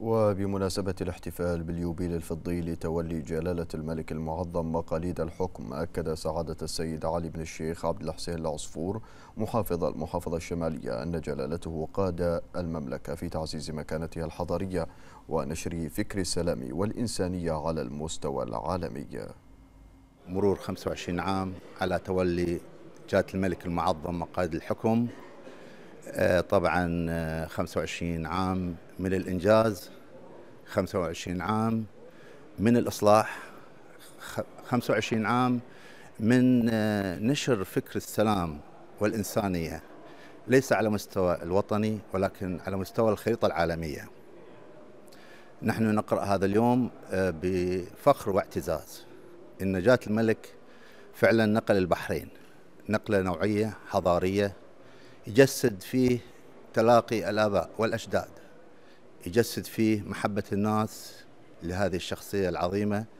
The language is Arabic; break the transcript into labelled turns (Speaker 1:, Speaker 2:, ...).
Speaker 1: وبمناسبة الاحتفال باليوبيل الفضي لتولي جلالة
Speaker 2: الملك المعظم مقاليد الحكم أكد سعادة السيد علي بن الشيخ عبد الحسين العصفور محافظ المحافظة الشمالية أن جلالته قاد المملكة في تعزيز مكانتها الحضارية ونشر فكر السلام والإنسانية على المستوى
Speaker 3: العالمي مرور 25 عام على تولي جلالة الملك المعظم مقاليد الحكم آه، طبعا 25 آه، عام من الإنجاز 25 عام من الإصلاح 25 عام من آه، نشر فكر السلام والإنسانية ليس على مستوى الوطني ولكن على مستوى الخريطة العالمية نحن نقرأ هذا اليوم آه، بفخر واعتزاز إن نجاة الملك فعلا نقل البحرين نقلة نوعية حضارية يجسد فيه تلاقي الآباء والأجداد
Speaker 1: يجسد فيه محبة الناس لهذه الشخصية العظيمة